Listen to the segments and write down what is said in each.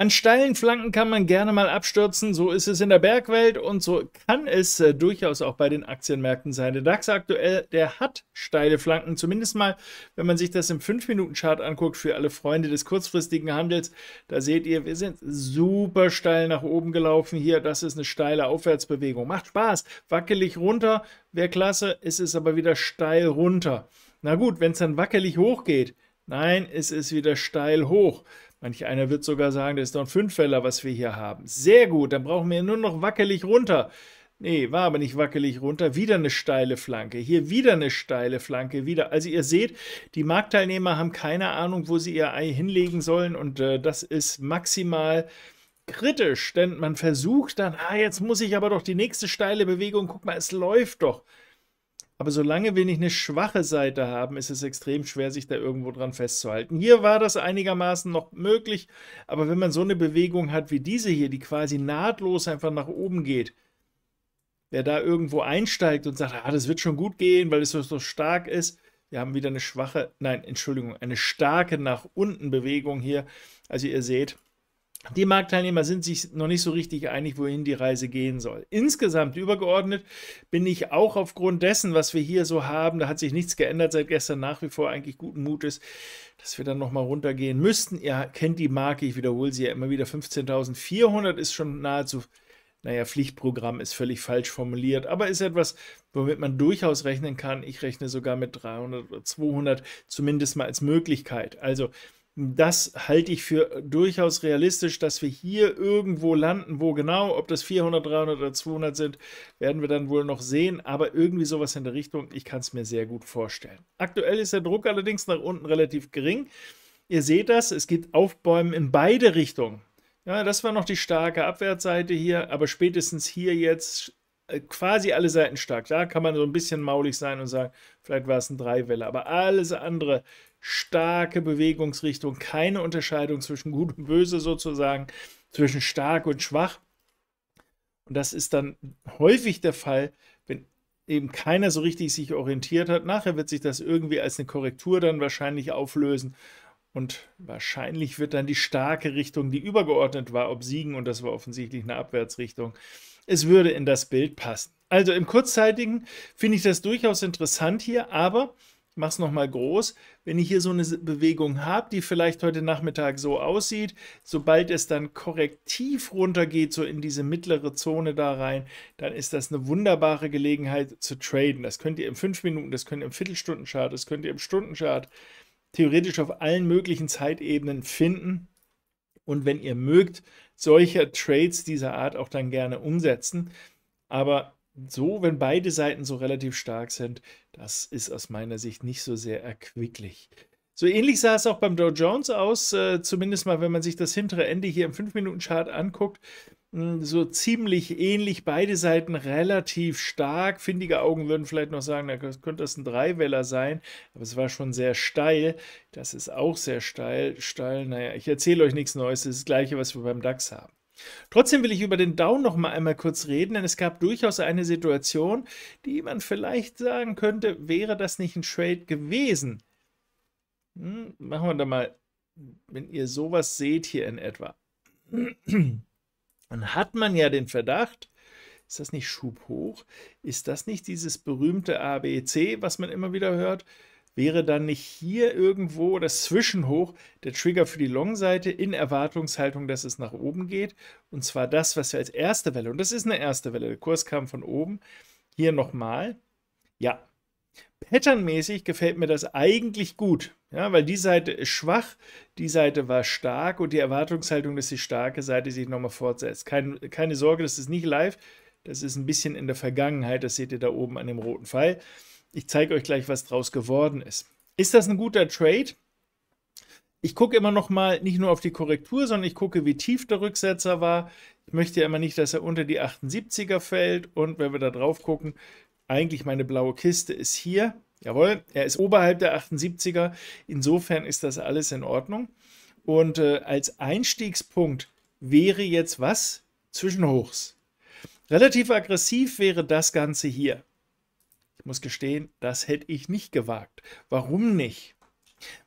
An steilen Flanken kann man gerne mal abstürzen, so ist es in der Bergwelt und so kann es äh, durchaus auch bei den Aktienmärkten sein. Der DAX aktuell, der hat steile Flanken, zumindest mal, wenn man sich das im 5-Minuten-Chart anguckt für alle Freunde des kurzfristigen Handels. Da seht ihr, wir sind super steil nach oben gelaufen hier. Das ist eine steile Aufwärtsbewegung. Macht Spaß, wackelig runter, wäre klasse, es ist aber wieder steil runter. Na gut, wenn es dann wackelig hoch geht, nein, es ist wieder steil hoch. Manch einer wird sogar sagen, das ist doch ein Fünffäller, was wir hier haben. Sehr gut, dann brauchen wir nur noch wackelig runter. Nee, war aber nicht wackelig runter. Wieder eine steile Flanke. Hier wieder eine steile Flanke. Wieder. Also ihr seht, die Marktteilnehmer haben keine Ahnung, wo sie ihr Ei hinlegen sollen. Und äh, das ist maximal kritisch, denn man versucht dann, ah, jetzt muss ich aber doch die nächste steile Bewegung, guck mal, es läuft doch. Aber solange wir nicht eine schwache Seite haben, ist es extrem schwer, sich da irgendwo dran festzuhalten. Hier war das einigermaßen noch möglich, aber wenn man so eine Bewegung hat wie diese hier, die quasi nahtlos einfach nach oben geht, wer da irgendwo einsteigt und sagt, ah, das wird schon gut gehen, weil es so stark ist, wir haben wieder eine schwache, nein, Entschuldigung, eine starke nach unten Bewegung hier. Also ihr seht, die Marktteilnehmer sind sich noch nicht so richtig einig, wohin die Reise gehen soll. Insgesamt übergeordnet bin ich auch aufgrund dessen, was wir hier so haben, da hat sich nichts geändert seit gestern, nach wie vor eigentlich guten Mutes, dass wir dann nochmal runtergehen müssten. Ihr kennt die Marke, ich wiederhole sie ja immer wieder, 15.400 ist schon nahezu, naja, Pflichtprogramm ist völlig falsch formuliert, aber ist etwas, womit man durchaus rechnen kann. Ich rechne sogar mit 300 oder 200, zumindest mal als Möglichkeit. Also das halte ich für durchaus realistisch, dass wir hier irgendwo landen. Wo genau, ob das 400, 300 oder 200 sind, werden wir dann wohl noch sehen. Aber irgendwie sowas in der Richtung, ich kann es mir sehr gut vorstellen. Aktuell ist der Druck allerdings nach unten relativ gering. Ihr seht das, es gibt Aufbäumen in beide Richtungen. Ja, das war noch die starke Abwärtsseite hier, aber spätestens hier jetzt äh, quasi alle Seiten stark. Da kann man so ein bisschen maulig sein und sagen, vielleicht war es ein Dreiwelle, aber alles andere starke Bewegungsrichtung, keine Unterscheidung zwischen gut und böse sozusagen, zwischen stark und schwach. Und das ist dann häufig der Fall, wenn eben keiner so richtig sich orientiert hat. Nachher wird sich das irgendwie als eine Korrektur dann wahrscheinlich auflösen. Und wahrscheinlich wird dann die starke Richtung, die übergeordnet war, obsiegen. Und das war offensichtlich eine Abwärtsrichtung. Es würde in das Bild passen. Also im kurzzeitigen finde ich das durchaus interessant hier, aber mache es nochmal groß, wenn ich hier so eine Bewegung habe, die vielleicht heute Nachmittag so aussieht, sobald es dann korrektiv runtergeht, so in diese mittlere Zone da rein, dann ist das eine wunderbare Gelegenheit zu traden. Das könnt ihr im 5 Minuten, das könnt ihr im Viertelstundenchart, das könnt ihr im Stundenchart theoretisch auf allen möglichen Zeitebenen finden. Und wenn ihr mögt, solche Trades dieser Art auch dann gerne umsetzen. Aber so, wenn beide Seiten so relativ stark sind, das ist aus meiner Sicht nicht so sehr erquicklich. So ähnlich sah es auch beim Dow Jones aus, äh, zumindest mal, wenn man sich das hintere Ende hier im 5-Minuten-Chart anguckt. Hm, so ziemlich ähnlich, beide Seiten relativ stark. Findige Augen würden vielleicht noch sagen, da könnte das ein Dreiweller sein, aber es war schon sehr steil. Das ist auch sehr steil. Steil, naja, ich erzähle euch nichts Neues, das ist das Gleiche, was wir beim DAX haben. Trotzdem will ich über den Down noch mal einmal kurz reden, denn es gab durchaus eine Situation, die man vielleicht sagen könnte, wäre das nicht ein Trade gewesen. Hm, machen wir da mal, wenn ihr sowas seht hier in etwa, dann hat man ja den Verdacht, ist das nicht Schub hoch? Ist das nicht dieses berühmte ABC, was man immer wieder hört? wäre dann nicht hier irgendwo das Zwischenhoch der Trigger für die Long-Seite in Erwartungshaltung, dass es nach oben geht. Und zwar das, was wir als erste Welle, und das ist eine erste Welle, der Kurs kam von oben, hier nochmal. Ja, patternmäßig gefällt mir das eigentlich gut, ja, weil die Seite ist schwach, die Seite war stark und die Erwartungshaltung, dass die starke Seite sich nochmal fortsetzt. Kein, keine Sorge, das ist nicht live, das ist ein bisschen in der Vergangenheit, das seht ihr da oben an dem roten Pfeil. Ich zeige euch gleich, was draus geworden ist. Ist das ein guter Trade? Ich gucke immer noch mal nicht nur auf die Korrektur, sondern ich gucke, wie tief der Rücksetzer war. Ich möchte ja immer nicht, dass er unter die 78er fällt. Und wenn wir da drauf gucken, eigentlich meine blaue Kiste ist hier. Jawohl, er ist oberhalb der 78er. Insofern ist das alles in Ordnung. Und äh, als Einstiegspunkt wäre jetzt was? Zwischenhochs. Relativ aggressiv wäre das Ganze hier muss gestehen, das hätte ich nicht gewagt. Warum nicht?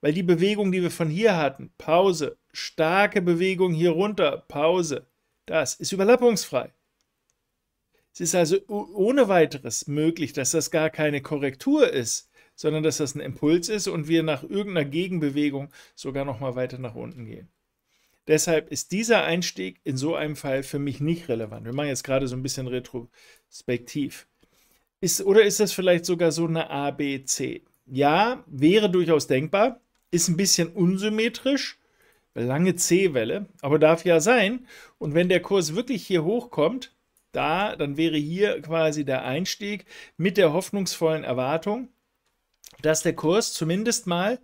Weil die Bewegung, die wir von hier hatten, Pause, starke Bewegung hier runter, Pause, das ist überlappungsfrei. Es ist also ohne weiteres möglich, dass das gar keine Korrektur ist, sondern dass das ein Impuls ist und wir nach irgendeiner Gegenbewegung sogar noch mal weiter nach unten gehen. Deshalb ist dieser Einstieg in so einem Fall für mich nicht relevant. Wir machen jetzt gerade so ein bisschen retrospektiv. Ist, oder ist das vielleicht sogar so eine ABC? Ja, wäre durchaus denkbar. Ist ein bisschen unsymmetrisch. Lange C-Welle, aber darf ja sein. Und wenn der Kurs wirklich hier hochkommt, da, dann wäre hier quasi der Einstieg mit der hoffnungsvollen Erwartung, dass der Kurs zumindest mal,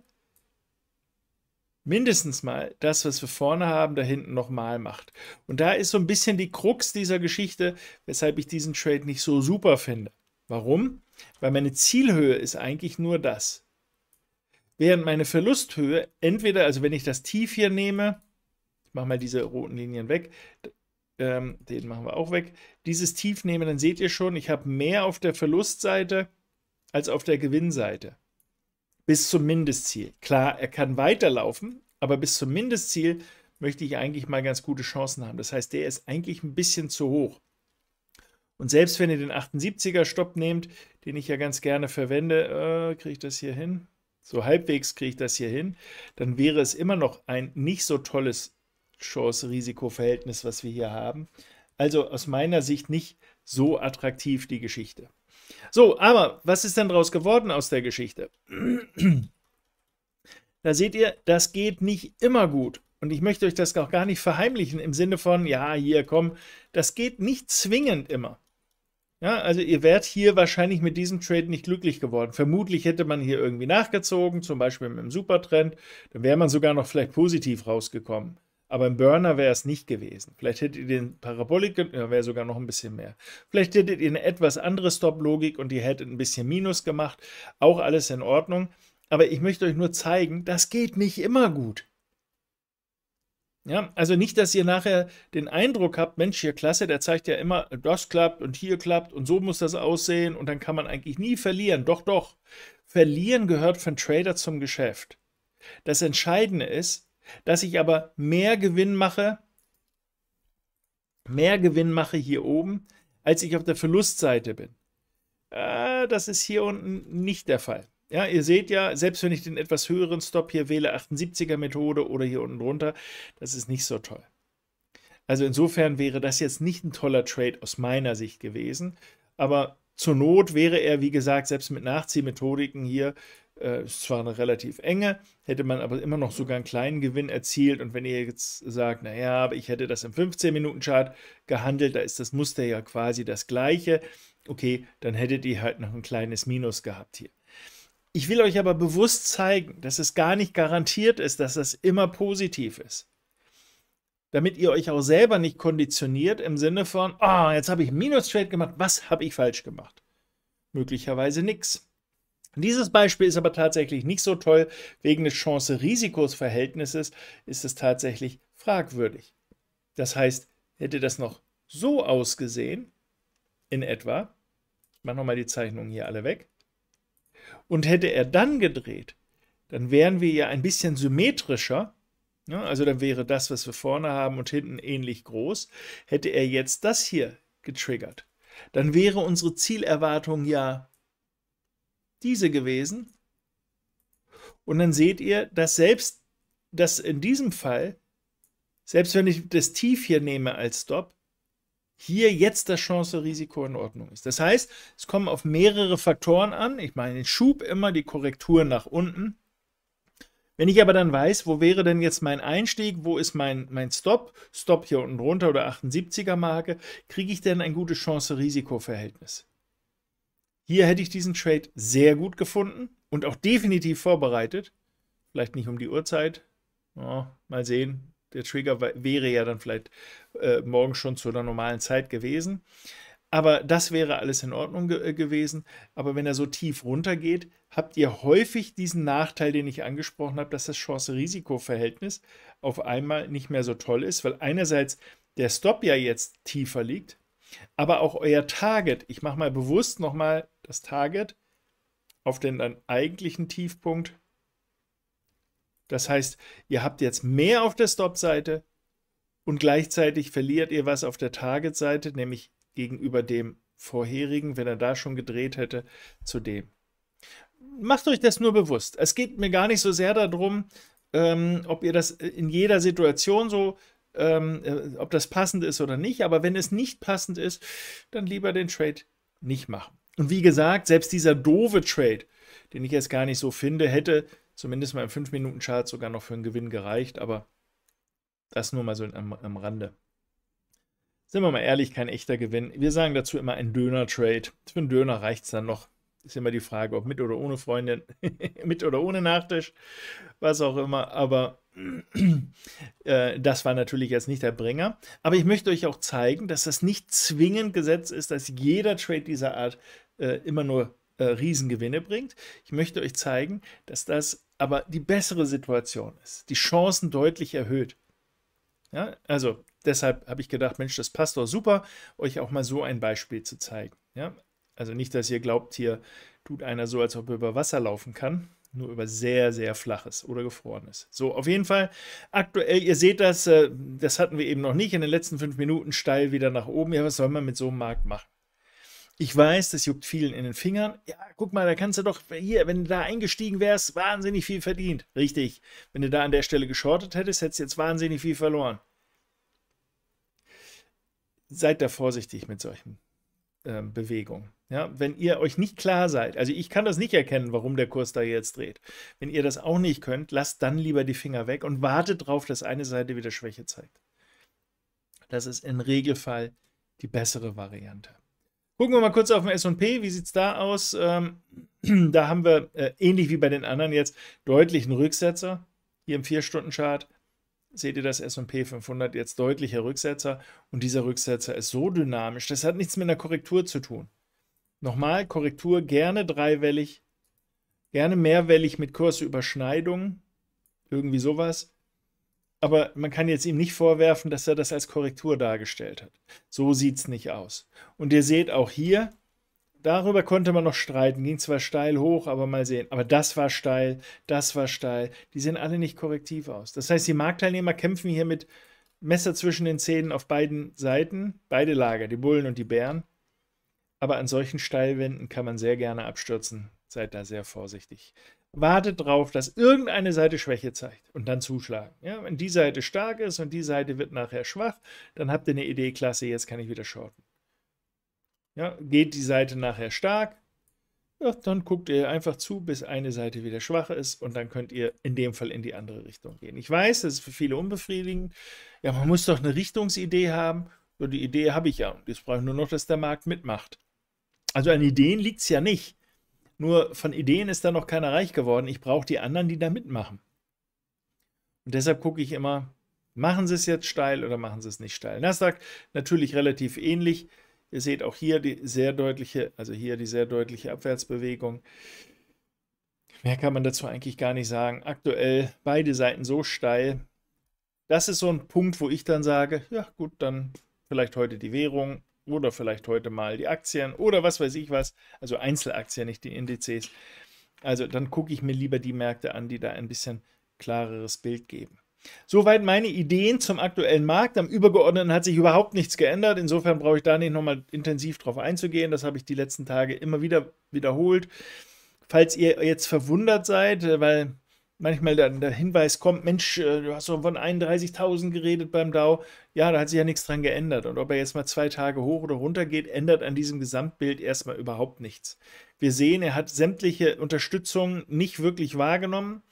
mindestens mal das, was wir vorne haben, da hinten nochmal macht. Und da ist so ein bisschen die Krux dieser Geschichte, weshalb ich diesen Trade nicht so super finde. Warum? Weil meine Zielhöhe ist eigentlich nur das. Während meine Verlusthöhe entweder, also wenn ich das Tief hier nehme, ich mache mal diese roten Linien weg, ähm, den machen wir auch weg, dieses Tief nehme, dann seht ihr schon, ich habe mehr auf der Verlustseite als auf der Gewinnseite. Bis zum Mindestziel. Klar, er kann weiterlaufen, aber bis zum Mindestziel möchte ich eigentlich mal ganz gute Chancen haben. Das heißt, der ist eigentlich ein bisschen zu hoch. Und selbst wenn ihr den 78er Stopp nehmt, den ich ja ganz gerne verwende, äh, kriege ich das hier hin? So halbwegs kriege ich das hier hin. Dann wäre es immer noch ein nicht so tolles Chance-Risiko-Verhältnis, was wir hier haben. Also aus meiner Sicht nicht so attraktiv die Geschichte. So, aber was ist denn daraus geworden aus der Geschichte? Da seht ihr, das geht nicht immer gut. Und ich möchte euch das auch gar nicht verheimlichen im Sinne von, ja, hier, komm, das geht nicht zwingend immer. Ja, also ihr wärt hier wahrscheinlich mit diesem Trade nicht glücklich geworden. Vermutlich hätte man hier irgendwie nachgezogen, zum Beispiel mit dem Supertrend, dann wäre man sogar noch vielleicht positiv rausgekommen. Aber im Burner wäre es nicht gewesen. Vielleicht hättet ihr den Parabolik, ja, wäre sogar noch ein bisschen mehr. Vielleicht hättet ihr eine etwas andere Stop-Logik und ihr hättet ein bisschen Minus gemacht. Auch alles in Ordnung. Aber ich möchte euch nur zeigen, das geht nicht immer gut. Ja, also nicht, dass ihr nachher den Eindruck habt, Mensch, hier klasse, der zeigt ja immer, das klappt und hier klappt und so muss das aussehen und dann kann man eigentlich nie verlieren. Doch, doch. Verlieren gehört von Trader zum Geschäft. Das Entscheidende ist, dass ich aber mehr Gewinn mache, mehr Gewinn mache hier oben, als ich auf der Verlustseite bin. Äh, das ist hier unten nicht der Fall. Ja, ihr seht ja, selbst wenn ich den etwas höheren Stop hier wähle, 78er Methode oder hier unten drunter, das ist nicht so toll. Also insofern wäre das jetzt nicht ein toller Trade aus meiner Sicht gewesen, aber zur Not wäre er, wie gesagt, selbst mit Nachziehmethodiken hier, äh, zwar eine relativ enge, hätte man aber immer noch sogar einen kleinen Gewinn erzielt. Und wenn ihr jetzt sagt, naja, aber ich hätte das im 15-Minuten-Chart gehandelt, da ist das Muster ja quasi das gleiche, okay, dann hättet ihr halt noch ein kleines Minus gehabt hier. Ich will euch aber bewusst zeigen, dass es gar nicht garantiert ist, dass das immer positiv ist. Damit ihr euch auch selber nicht konditioniert im Sinne von, ah, oh, jetzt habe ich Minus-Trade gemacht, was habe ich falsch gemacht? Möglicherweise nichts. Dieses Beispiel ist aber tatsächlich nicht so toll. Wegen des Chance-Risikos-Verhältnisses ist es tatsächlich fragwürdig. Das heißt, hätte das noch so ausgesehen, in etwa, ich mache nochmal die Zeichnungen hier alle weg, und hätte er dann gedreht, dann wären wir ja ein bisschen symmetrischer. Ne? Also dann wäre das, was wir vorne haben und hinten ähnlich groß. Hätte er jetzt das hier getriggert, dann wäre unsere Zielerwartung ja diese gewesen. Und dann seht ihr, dass selbst, dass in diesem Fall, selbst wenn ich das Tief hier nehme als Stop, hier jetzt das Chance-Risiko in Ordnung ist. Das heißt, es kommen auf mehrere Faktoren an. Ich meine, den Schub immer, die Korrektur nach unten. Wenn ich aber dann weiß, wo wäre denn jetzt mein Einstieg, wo ist mein, mein Stop, Stop hier unten drunter oder 78er Marke, kriege ich denn ein gutes Chance-Risiko-Verhältnis. Hier hätte ich diesen Trade sehr gut gefunden und auch definitiv vorbereitet. Vielleicht nicht um die Uhrzeit. Ja, mal sehen, der Trigger wäre ja dann vielleicht äh, morgen schon zu einer normalen Zeit gewesen. Aber das wäre alles in Ordnung ge äh, gewesen. Aber wenn er so tief runtergeht, habt ihr häufig diesen Nachteil, den ich angesprochen habe, dass das Chance-Risiko-Verhältnis auf einmal nicht mehr so toll ist, weil einerseits der Stop ja jetzt tiefer liegt, aber auch euer Target, ich mache mal bewusst nochmal das Target auf den eigentlichen Tiefpunkt das heißt, ihr habt jetzt mehr auf der Stop-Seite und gleichzeitig verliert ihr was auf der Target-Seite, nämlich gegenüber dem vorherigen, wenn er da schon gedreht hätte, zu dem. Macht euch das nur bewusst. Es geht mir gar nicht so sehr darum, ähm, ob ihr das in jeder Situation so, ähm, äh, ob das passend ist oder nicht, aber wenn es nicht passend ist, dann lieber den Trade nicht machen. Und wie gesagt, selbst dieser doofe Trade, den ich jetzt gar nicht so finde, hätte zumindest mal im 5-Minuten-Chart sogar noch für einen Gewinn gereicht, aber das nur mal so am, am Rande. Sind wir mal ehrlich, kein echter Gewinn. Wir sagen dazu immer ein Döner-Trade. Für einen Döner reicht es dann noch. Ist immer die Frage, ob mit oder ohne Freundin, mit oder ohne Nachtisch, was auch immer. Aber äh, das war natürlich jetzt nicht der Bringer. Aber ich möchte euch auch zeigen, dass das nicht zwingend Gesetz ist, dass jeder Trade dieser Art äh, immer nur äh, Riesengewinne bringt. Ich möchte euch zeigen, dass das aber die bessere Situation ist, die Chancen deutlich erhöht. Ja, also deshalb habe ich gedacht, Mensch, das passt doch super, euch auch mal so ein Beispiel zu zeigen. Ja, also nicht, dass ihr glaubt, hier tut einer so, als ob er über Wasser laufen kann, nur über sehr, sehr flaches oder gefrorenes. So, auf jeden Fall aktuell, ihr seht das, äh, das hatten wir eben noch nicht, in den letzten fünf Minuten steil wieder nach oben. Ja, was soll man mit so einem Markt machen? Ich weiß, das juckt vielen in den Fingern. Ja, guck mal, da kannst du doch hier, wenn du da eingestiegen wärst, wahnsinnig viel verdient. Richtig. Wenn du da an der Stelle geschortet hättest, hättest du jetzt wahnsinnig viel verloren. Seid da vorsichtig mit solchen ähm, Bewegungen. Ja, wenn ihr euch nicht klar seid, also ich kann das nicht erkennen, warum der Kurs da jetzt dreht. Wenn ihr das auch nicht könnt, lasst dann lieber die Finger weg und wartet darauf, dass eine Seite wieder Schwäche zeigt. Das ist im Regelfall die bessere Variante. Gucken wir mal kurz auf den SP. Wie sieht es da aus? Ähm, da haben wir, äh, ähnlich wie bei den anderen jetzt, deutlichen Rücksetzer. Hier im 4-Stunden-Chart seht ihr das S&P 500 jetzt deutlicher Rücksetzer und dieser Rücksetzer ist so dynamisch, das hat nichts mit einer Korrektur zu tun. Nochmal, Korrektur gerne dreiwellig, gerne mehrwellig mit Kursüberschneidungen, irgendwie sowas aber man kann jetzt ihm nicht vorwerfen, dass er das als Korrektur dargestellt hat. So sieht es nicht aus. Und ihr seht auch hier, darüber konnte man noch streiten. Ging zwar steil hoch, aber mal sehen. Aber das war steil, das war steil. Die sehen alle nicht korrektiv aus. Das heißt, die Marktteilnehmer kämpfen hier mit Messer zwischen den Zähnen auf beiden Seiten, beide Lager, die Bullen und die Bären. Aber an solchen Steilwänden kann man sehr gerne abstürzen. Seid da sehr vorsichtig wartet darauf, dass irgendeine Seite Schwäche zeigt und dann zuschlagen. Ja, wenn die Seite stark ist und die Seite wird nachher schwach, dann habt ihr eine Idee, klasse, jetzt kann ich wieder shorten. Ja, geht die Seite nachher stark, ja, dann guckt ihr einfach zu, bis eine Seite wieder schwach ist und dann könnt ihr in dem Fall in die andere Richtung gehen. Ich weiß, das ist für viele unbefriedigend. Ja, man muss doch eine Richtungsidee haben. So, die Idee habe ich ja. Jetzt brauche ich nur noch, dass der Markt mitmacht. Also an Ideen liegt es ja nicht. Nur von Ideen ist da noch keiner reich geworden. Ich brauche die anderen, die da mitmachen. Und deshalb gucke ich immer, machen sie es jetzt steil oder machen sie es nicht steil. Nasdaq natürlich relativ ähnlich. Ihr seht auch hier die sehr deutliche, also hier die sehr deutliche Abwärtsbewegung. Mehr kann man dazu eigentlich gar nicht sagen. Aktuell beide Seiten so steil. Das ist so ein Punkt, wo ich dann sage, ja gut, dann vielleicht heute die Währung, oder vielleicht heute mal die Aktien oder was weiß ich was, also Einzelaktien, nicht die Indizes. Also dann gucke ich mir lieber die Märkte an, die da ein bisschen klareres Bild geben. Soweit meine Ideen zum aktuellen Markt. Am Übergeordneten hat sich überhaupt nichts geändert. Insofern brauche ich da nicht nochmal intensiv drauf einzugehen. Das habe ich die letzten Tage immer wieder wiederholt. Falls ihr jetzt verwundert seid, äh, weil manchmal dann der Hinweis kommt, Mensch, äh, du hast doch von 31.000 geredet beim DAO. Ja, da hat sich ja nichts dran geändert. Und ob er jetzt mal zwei Tage hoch oder runter geht, ändert an diesem Gesamtbild erstmal überhaupt nichts. Wir sehen, er hat sämtliche Unterstützung nicht wirklich wahrgenommen.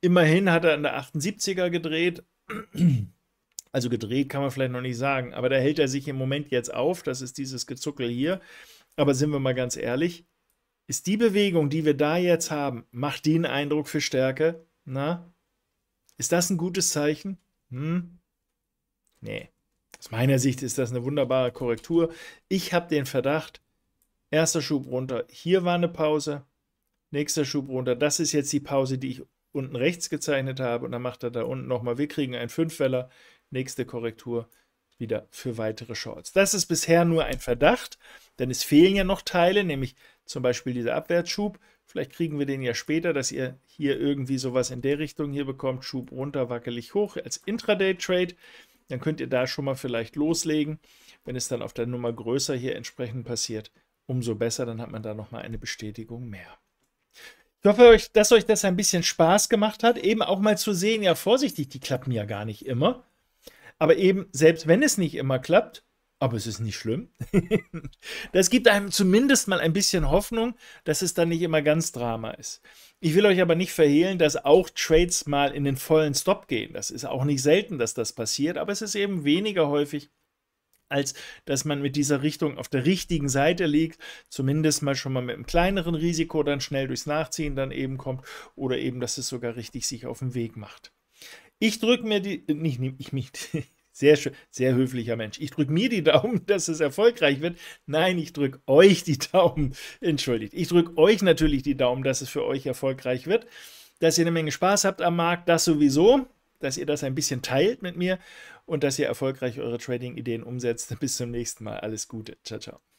Immerhin hat er an der 78er gedreht. Also gedreht kann man vielleicht noch nicht sagen, aber da hält er sich im Moment jetzt auf. Das ist dieses Gezuckel hier. Aber sind wir mal ganz ehrlich, ist die Bewegung, die wir da jetzt haben, macht die einen Eindruck für Stärke? Na? Ist das ein gutes Zeichen? Hm? Nee. Aus meiner Sicht ist das eine wunderbare Korrektur. Ich habe den Verdacht, erster Schub runter, hier war eine Pause, nächster Schub runter, das ist jetzt die Pause, die ich unten rechts gezeichnet habe und dann macht er da unten nochmal, wir kriegen einen Fünfweller, nächste Korrektur wieder für weitere Shorts. Das ist bisher nur ein Verdacht, denn es fehlen ja noch Teile, nämlich zum Beispiel dieser Abwärtsschub. Vielleicht kriegen wir den ja später, dass ihr hier irgendwie sowas in der Richtung hier bekommt. Schub runter, wackelig hoch als Intraday-Trade. Dann könnt ihr da schon mal vielleicht loslegen. Wenn es dann auf der Nummer größer hier entsprechend passiert, umso besser. Dann hat man da nochmal eine Bestätigung mehr. Ich hoffe, dass euch das ein bisschen Spaß gemacht hat, eben auch mal zu sehen, ja vorsichtig, die klappen ja gar nicht immer. Aber eben, selbst wenn es nicht immer klappt, aber es ist nicht schlimm. das gibt einem zumindest mal ein bisschen Hoffnung, dass es dann nicht immer ganz Drama ist. Ich will euch aber nicht verhehlen, dass auch Trades mal in den vollen Stop gehen. Das ist auch nicht selten, dass das passiert, aber es ist eben weniger häufig als dass man mit dieser Richtung auf der richtigen Seite liegt, zumindest mal schon mal mit einem kleineren Risiko dann schnell durchs Nachziehen dann eben kommt oder eben, dass es sogar richtig sich auf den Weg macht. Ich drücke mir die, nicht, ich sehr schön, sehr höflicher Mensch. Ich drücke mir die Daumen, dass es erfolgreich wird. Nein, ich drücke euch die Daumen. Entschuldigt. Ich drücke euch natürlich die Daumen, dass es für euch erfolgreich wird. Dass ihr eine Menge Spaß habt am Markt, das sowieso. Dass ihr das ein bisschen teilt mit mir und dass ihr erfolgreich eure Trading-Ideen umsetzt. Bis zum nächsten Mal. Alles Gute. Ciao, ciao.